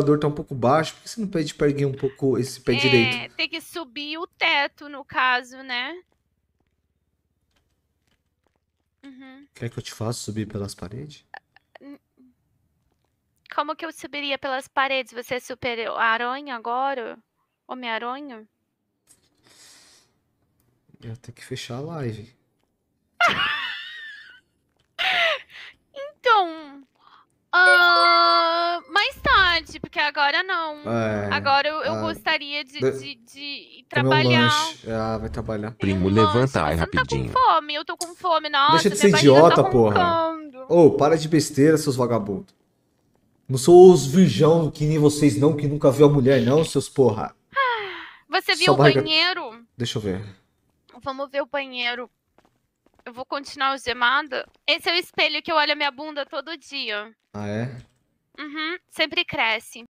elevador tá um pouco baixo, por que você não pede pra erguer um pouco esse pé é, direito? Tem que subir o teto, no caso, né? Uhum. Quer que eu te faça subir pelas paredes? Como que eu subiria pelas paredes? Você é super aranha agora? Homem-aranha? Eu tenho que fechar a live. agora não. É, agora eu, eu ah, gostaria de, de, de trabalhar. Ah, vai trabalhar. Primo, Nossa, levanta aí tá rapidinho. Eu tô com fome, eu tô com fome. Nossa, Deixa de ser tá idiota, porra. Ô, oh, para de besteira, seus vagabundos. Não sou os virjão que nem vocês não, que nunca viu a mulher não, seus porra. Você viu Só o barriga... banheiro? Deixa eu ver. Vamos ver o banheiro. Eu vou continuar algemada. Esse é o espelho que eu olho a minha bunda todo dia. Ah, é? Uhum, sempre cresce.